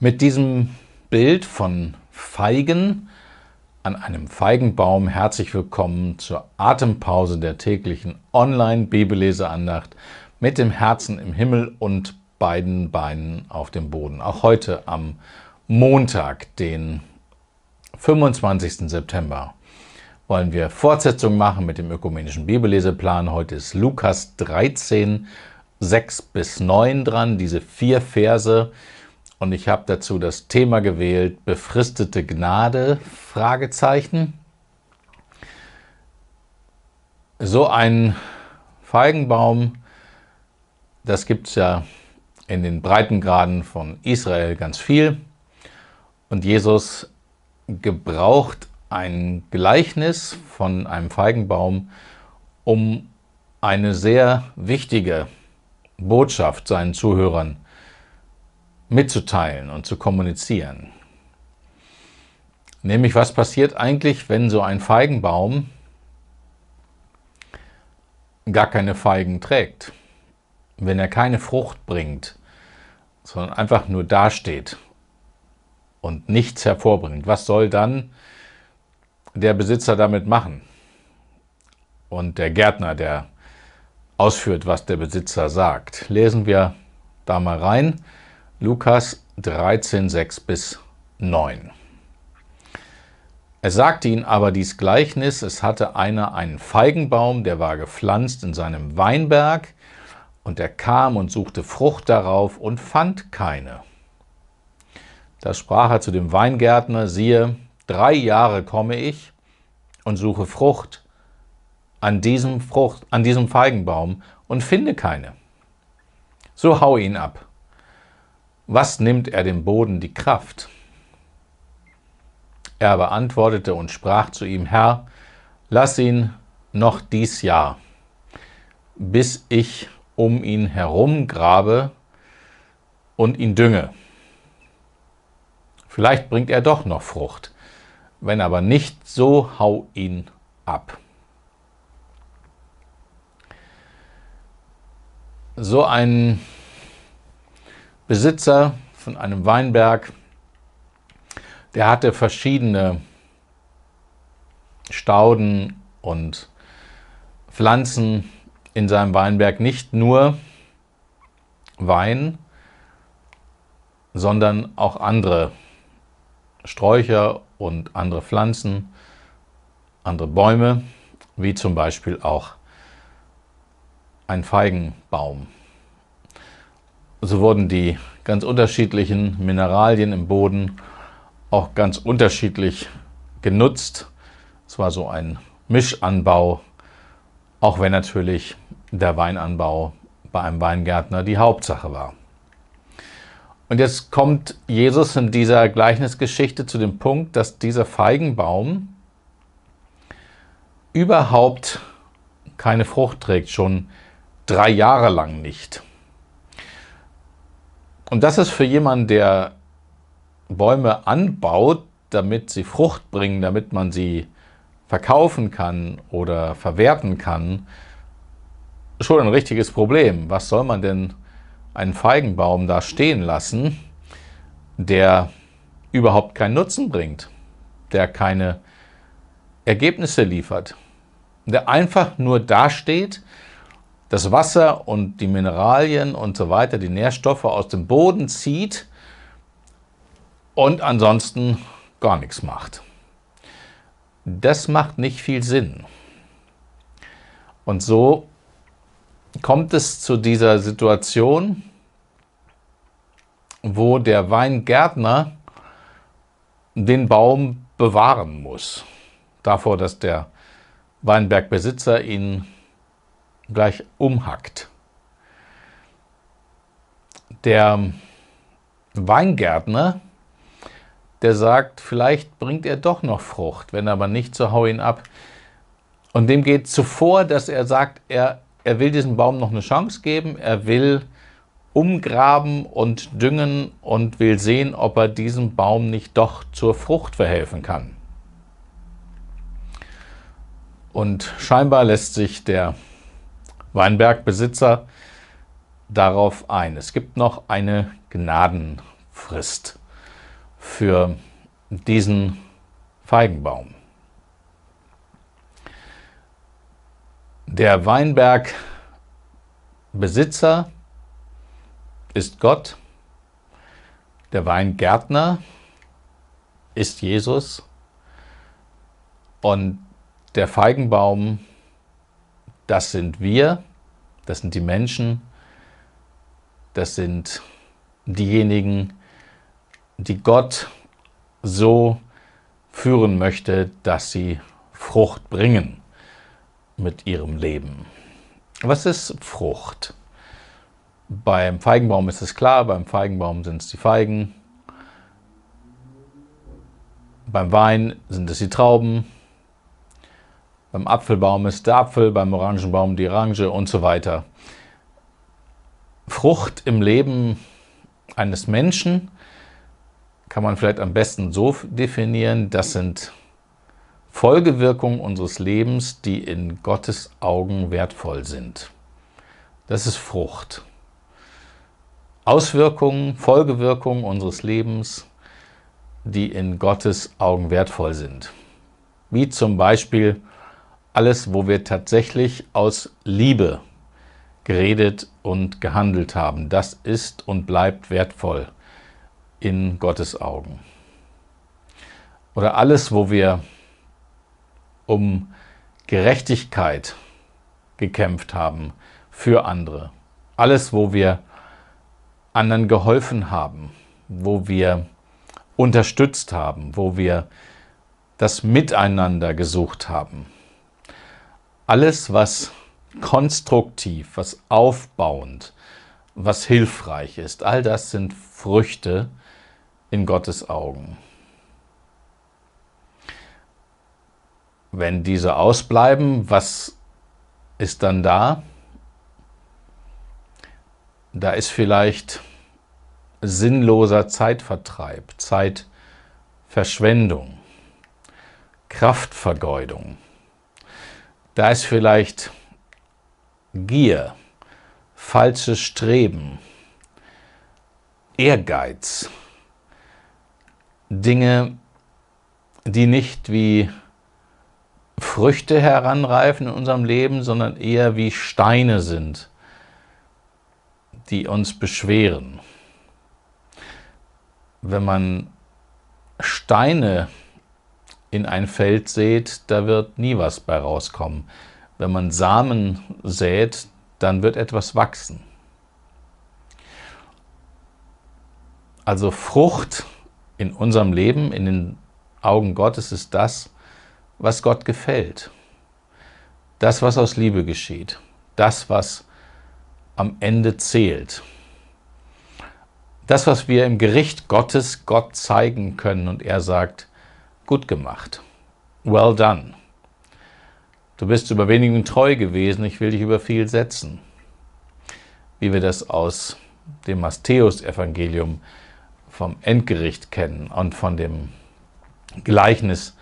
Mit diesem Bild von Feigen an einem Feigenbaum herzlich willkommen zur Atempause der täglichen Online-Bibelleseandacht mit dem Herzen im Himmel und beiden Beinen auf dem Boden. Auch heute am Montag, den 25. September, wollen wir Fortsetzung machen mit dem ökumenischen Bibelleseplan. Heute ist Lukas 13, 6 bis 9 dran, diese vier Verse und ich habe dazu das Thema gewählt, befristete Gnade, Fragezeichen. So ein Feigenbaum, das gibt es ja in den Breitengraden von Israel ganz viel. Und Jesus gebraucht ein Gleichnis von einem Feigenbaum, um eine sehr wichtige Botschaft seinen Zuhörern zu mitzuteilen und zu kommunizieren. Nämlich, was passiert eigentlich, wenn so ein Feigenbaum gar keine Feigen trägt, wenn er keine Frucht bringt, sondern einfach nur dasteht und nichts hervorbringt. Was soll dann der Besitzer damit machen? Und der Gärtner, der ausführt, was der Besitzer sagt. Lesen wir da mal rein. Lukas 13, 6 bis 9. Er sagte ihnen aber dies Gleichnis, es hatte einer einen Feigenbaum, der war gepflanzt in seinem Weinberg, und er kam und suchte Frucht darauf und fand keine. Da sprach er zu dem Weingärtner, siehe, drei Jahre komme ich und suche Frucht an diesem, Frucht, an diesem Feigenbaum und finde keine. So hau ihn ab was nimmt er dem Boden die Kraft? Er beantwortete und sprach zu ihm, Herr, lass ihn noch dies Jahr, bis ich um ihn herum grabe und ihn dünge. Vielleicht bringt er doch noch Frucht, wenn aber nicht, so hau ihn ab. So ein Besitzer von einem Weinberg, der hatte verschiedene Stauden und Pflanzen in seinem Weinberg, nicht nur Wein, sondern auch andere Sträucher und andere Pflanzen, andere Bäume, wie zum Beispiel auch ein Feigenbaum. So wurden die ganz unterschiedlichen Mineralien im Boden auch ganz unterschiedlich genutzt. Es war so ein Mischanbau, auch wenn natürlich der Weinanbau bei einem Weingärtner die Hauptsache war. Und jetzt kommt Jesus in dieser Gleichnisgeschichte zu dem Punkt, dass dieser Feigenbaum überhaupt keine Frucht trägt, schon drei Jahre lang nicht. Und das ist für jemanden, der Bäume anbaut, damit sie Frucht bringen, damit man sie verkaufen kann oder verwerten kann, schon ein richtiges Problem. Was soll man denn einen Feigenbaum da stehen lassen, der überhaupt keinen Nutzen bringt, der keine Ergebnisse liefert, der einfach nur dasteht, das Wasser und die Mineralien und so weiter, die Nährstoffe aus dem Boden zieht und ansonsten gar nichts macht. Das macht nicht viel Sinn. Und so kommt es zu dieser Situation, wo der Weingärtner den Baum bewahren muss, davor, dass der Weinbergbesitzer ihn gleich umhackt. Der Weingärtner, der sagt, vielleicht bringt er doch noch Frucht, wenn aber nicht, so hau ihn ab. Und dem geht zuvor, dass er sagt, er, er will diesem Baum noch eine Chance geben, er will umgraben und düngen und will sehen, ob er diesem Baum nicht doch zur Frucht verhelfen kann. Und scheinbar lässt sich der Weinbergbesitzer darauf ein. Es gibt noch eine Gnadenfrist für diesen Feigenbaum. Der Weinbergbesitzer ist Gott, der Weingärtner ist Jesus und der Feigenbaum ist das sind wir, das sind die Menschen, das sind diejenigen, die Gott so führen möchte, dass sie Frucht bringen mit ihrem Leben. Was ist Frucht? Beim Feigenbaum ist es klar, beim Feigenbaum sind es die Feigen, beim Wein sind es die Trauben, beim Apfelbaum ist der Apfel, beim Orangenbaum die Orange und so weiter. Frucht im Leben eines Menschen kann man vielleicht am besten so definieren, das sind Folgewirkungen unseres Lebens, die in Gottes Augen wertvoll sind. Das ist Frucht. Auswirkungen, Folgewirkungen unseres Lebens, die in Gottes Augen wertvoll sind. Wie zum Beispiel alles, wo wir tatsächlich aus Liebe geredet und gehandelt haben. Das ist und bleibt wertvoll in Gottes Augen. Oder alles, wo wir um Gerechtigkeit gekämpft haben für andere. Alles, wo wir anderen geholfen haben, wo wir unterstützt haben, wo wir das Miteinander gesucht haben alles, was konstruktiv, was aufbauend, was hilfreich ist, all das sind Früchte in Gottes Augen. Wenn diese ausbleiben, was ist dann da? Da ist vielleicht sinnloser Zeitvertreib, Zeitverschwendung, Kraftvergeudung. Da ist vielleicht Gier, falsches Streben, Ehrgeiz, Dinge, die nicht wie Früchte heranreifen in unserem Leben, sondern eher wie Steine sind, die uns beschweren. Wenn man Steine in ein Feld sät, da wird nie was bei rauskommen. Wenn man Samen sät, dann wird etwas wachsen. Also Frucht in unserem Leben, in den Augen Gottes, ist das, was Gott gefällt. Das, was aus Liebe geschieht. Das, was am Ende zählt. Das, was wir im Gericht Gottes Gott zeigen können und er sagt, Gut gemacht. Well done. Du bist über wenigen treu gewesen, ich will dich über viel setzen. Wie wir das aus dem Matthäus-Evangelium vom Endgericht kennen und von dem Gleichnis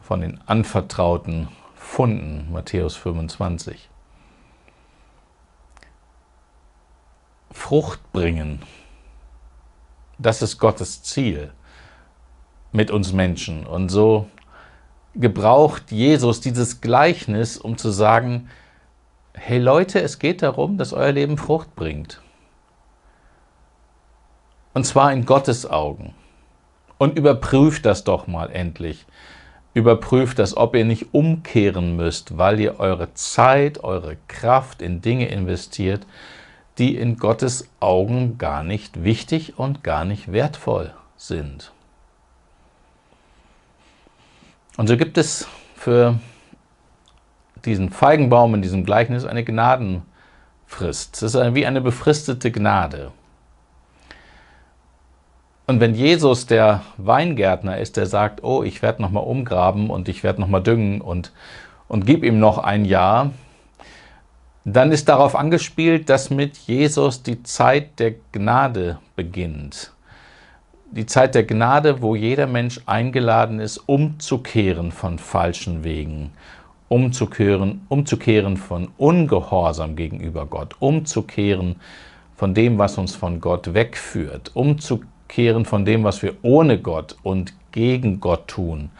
von den anvertrauten Funden, Matthäus 25. Frucht bringen, das ist Gottes Ziel mit uns Menschen. Und so gebraucht Jesus dieses Gleichnis, um zu sagen, hey Leute, es geht darum, dass euer Leben Frucht bringt. Und zwar in Gottes Augen. Und überprüft das doch mal endlich. Überprüft das, ob ihr nicht umkehren müsst, weil ihr eure Zeit, eure Kraft in Dinge investiert, die in Gottes Augen gar nicht wichtig und gar nicht wertvoll sind. Und so gibt es für diesen Feigenbaum in diesem Gleichnis eine Gnadenfrist. Das ist wie eine befristete Gnade. Und wenn Jesus der Weingärtner ist, der sagt, oh, ich werde nochmal umgraben und ich werde nochmal düngen und, und gib ihm noch ein Jahr, dann ist darauf angespielt, dass mit Jesus die Zeit der Gnade beginnt die Zeit der Gnade, wo jeder Mensch eingeladen ist, umzukehren von falschen Wegen, umzukehren, umzukehren von Ungehorsam gegenüber Gott, umzukehren von dem, was uns von Gott wegführt, umzukehren von dem, was wir ohne Gott und gegen Gott tun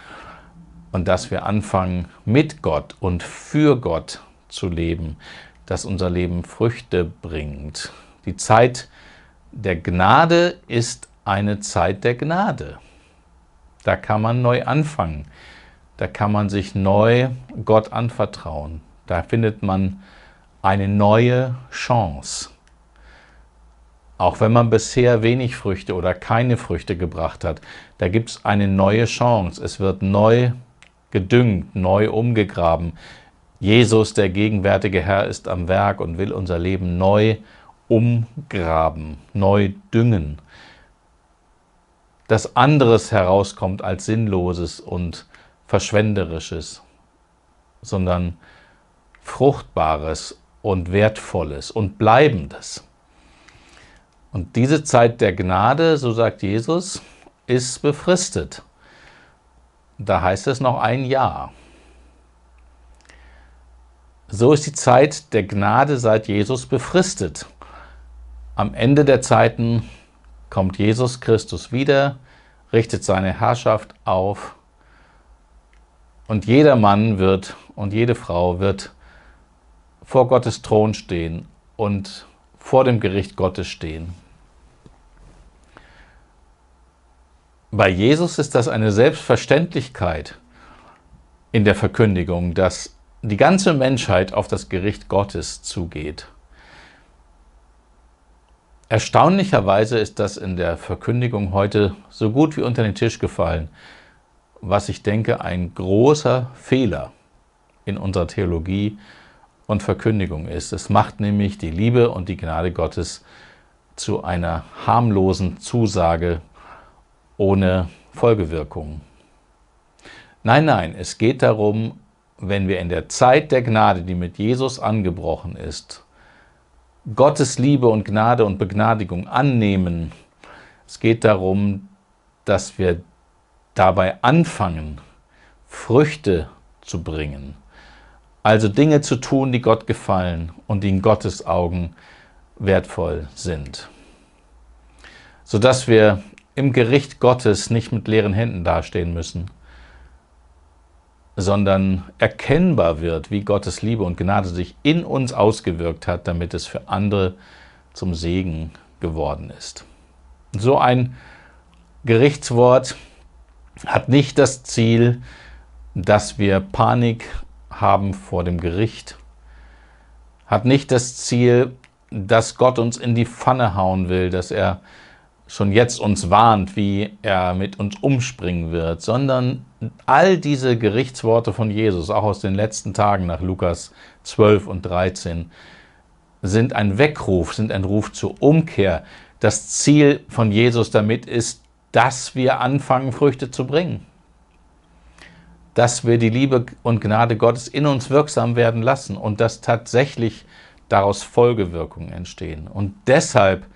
und dass wir anfangen, mit Gott und für Gott zu leben, dass unser Leben Früchte bringt. Die Zeit der Gnade ist eine Zeit der Gnade. Da kann man neu anfangen. Da kann man sich neu Gott anvertrauen. Da findet man eine neue Chance. Auch wenn man bisher wenig Früchte oder keine Früchte gebracht hat, da gibt es eine neue Chance. Es wird neu gedüngt, neu umgegraben. Jesus, der gegenwärtige Herr, ist am Werk und will unser Leben neu umgraben, neu düngen dass anderes herauskommt als Sinnloses und Verschwenderisches, sondern Fruchtbares und Wertvolles und Bleibendes. Und diese Zeit der Gnade, so sagt Jesus, ist befristet. Da heißt es noch ein Jahr. So ist die Zeit der Gnade seit Jesus befristet. Am Ende der Zeiten kommt Jesus Christus wieder richtet seine Herrschaft auf und jeder Mann wird und jede Frau wird vor Gottes Thron stehen und vor dem Gericht Gottes stehen. Bei Jesus ist das eine Selbstverständlichkeit in der Verkündigung, dass die ganze Menschheit auf das Gericht Gottes zugeht. Erstaunlicherweise ist das in der Verkündigung heute so gut wie unter den Tisch gefallen, was ich denke ein großer Fehler in unserer Theologie und Verkündigung ist. Es macht nämlich die Liebe und die Gnade Gottes zu einer harmlosen Zusage ohne Folgewirkungen. Nein, nein, es geht darum, wenn wir in der Zeit der Gnade, die mit Jesus angebrochen ist, Gottes Liebe und Gnade und Begnadigung annehmen. Es geht darum, dass wir dabei anfangen, Früchte zu bringen. Also Dinge zu tun, die Gott gefallen und die in Gottes Augen wertvoll sind. Sodass wir im Gericht Gottes nicht mit leeren Händen dastehen müssen, sondern erkennbar wird, wie Gottes Liebe und Gnade sich in uns ausgewirkt hat, damit es für andere zum Segen geworden ist. So ein Gerichtswort hat nicht das Ziel, dass wir Panik haben vor dem Gericht, hat nicht das Ziel, dass Gott uns in die Pfanne hauen will, dass er schon jetzt uns warnt, wie er mit uns umspringen wird, sondern all diese Gerichtsworte von Jesus, auch aus den letzten Tagen nach Lukas 12 und 13, sind ein Weckruf, sind ein Ruf zur Umkehr. Das Ziel von Jesus damit ist, dass wir anfangen, Früchte zu bringen. Dass wir die Liebe und Gnade Gottes in uns wirksam werden lassen und dass tatsächlich daraus Folgewirkungen entstehen. Und deshalb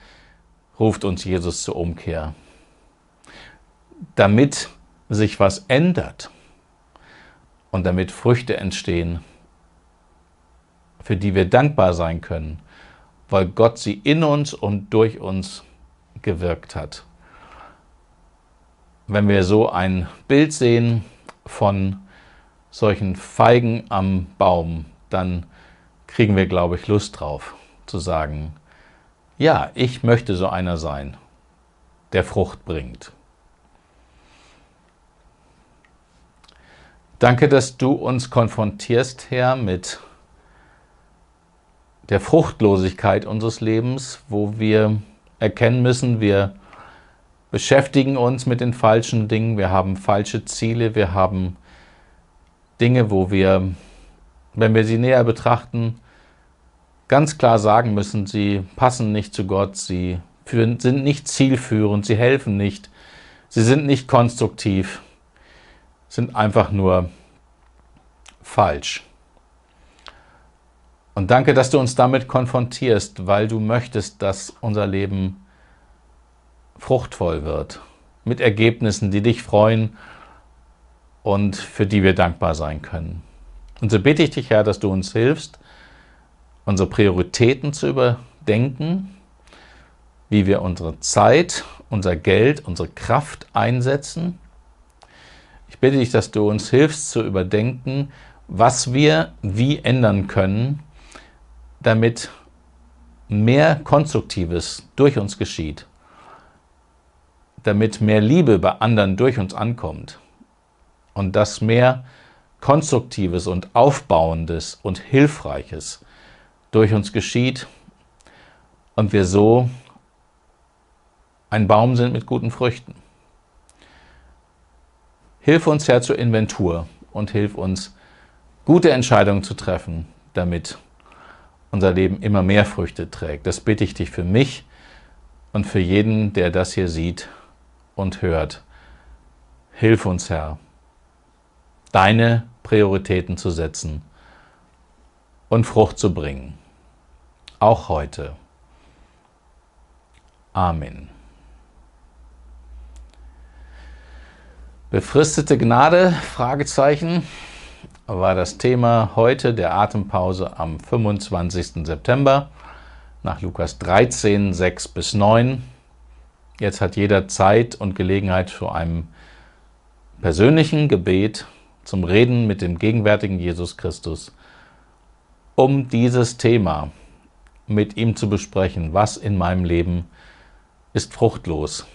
ruft uns Jesus zur Umkehr, damit sich was ändert und damit Früchte entstehen, für die wir dankbar sein können, weil Gott sie in uns und durch uns gewirkt hat. Wenn wir so ein Bild sehen von solchen Feigen am Baum, dann kriegen wir, glaube ich, Lust drauf zu sagen, ja, ich möchte so einer sein, der Frucht bringt. Danke, dass du uns konfrontierst, Herr, mit der Fruchtlosigkeit unseres Lebens, wo wir erkennen müssen, wir beschäftigen uns mit den falschen Dingen, wir haben falsche Ziele, wir haben Dinge, wo wir, wenn wir sie näher betrachten, ganz klar sagen müssen, sie passen nicht zu Gott, sie führen, sind nicht zielführend, sie helfen nicht, sie sind nicht konstruktiv, sind einfach nur falsch. Und danke, dass du uns damit konfrontierst, weil du möchtest, dass unser Leben fruchtvoll wird, mit Ergebnissen, die dich freuen und für die wir dankbar sein können. Und so bete ich dich, Herr, dass du uns hilfst, unsere Prioritäten zu überdenken, wie wir unsere Zeit, unser Geld, unsere Kraft einsetzen. Ich bitte dich, dass du uns hilfst zu überdenken, was wir wie ändern können, damit mehr Konstruktives durch uns geschieht, damit mehr Liebe bei anderen durch uns ankommt und dass mehr Konstruktives und Aufbauendes und Hilfreiches durch uns geschieht und wir so ein Baum sind mit guten Früchten. Hilf uns, Herr, zur Inventur und hilf uns, gute Entscheidungen zu treffen, damit unser Leben immer mehr Früchte trägt. Das bitte ich dich für mich und für jeden, der das hier sieht und hört. Hilf uns, Herr, deine Prioritäten zu setzen und Frucht zu bringen. Auch heute. Amen. Befristete Gnade? Fragezeichen war das Thema heute der Atempause am 25. September nach Lukas 13, 6 bis 9. Jetzt hat jeder Zeit und Gelegenheit zu einem persönlichen Gebet, zum Reden mit dem gegenwärtigen Jesus Christus um dieses Thema mit ihm zu besprechen. Was in meinem Leben ist fruchtlos?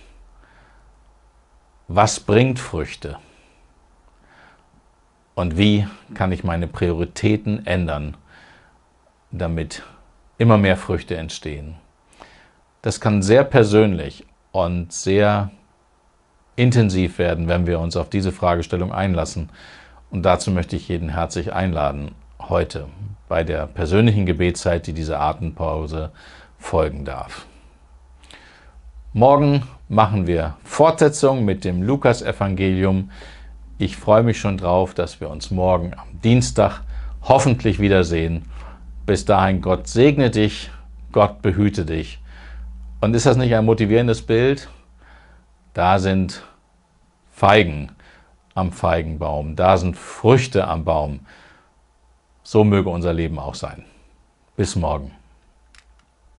Was bringt Früchte? Und wie kann ich meine Prioritäten ändern, damit immer mehr Früchte entstehen? Das kann sehr persönlich und sehr intensiv werden, wenn wir uns auf diese Fragestellung einlassen. Und dazu möchte ich jeden herzlich einladen heute bei der persönlichen Gebetszeit, die dieser Atempause folgen darf. Morgen machen wir Fortsetzung mit dem Lukasevangelium. Ich freue mich schon drauf, dass wir uns morgen am Dienstag hoffentlich wiedersehen. Bis dahin, Gott segne dich, Gott behüte dich. Und ist das nicht ein motivierendes Bild? Da sind Feigen am Feigenbaum, da sind Früchte am Baum. So möge unser Leben auch sein. Bis morgen.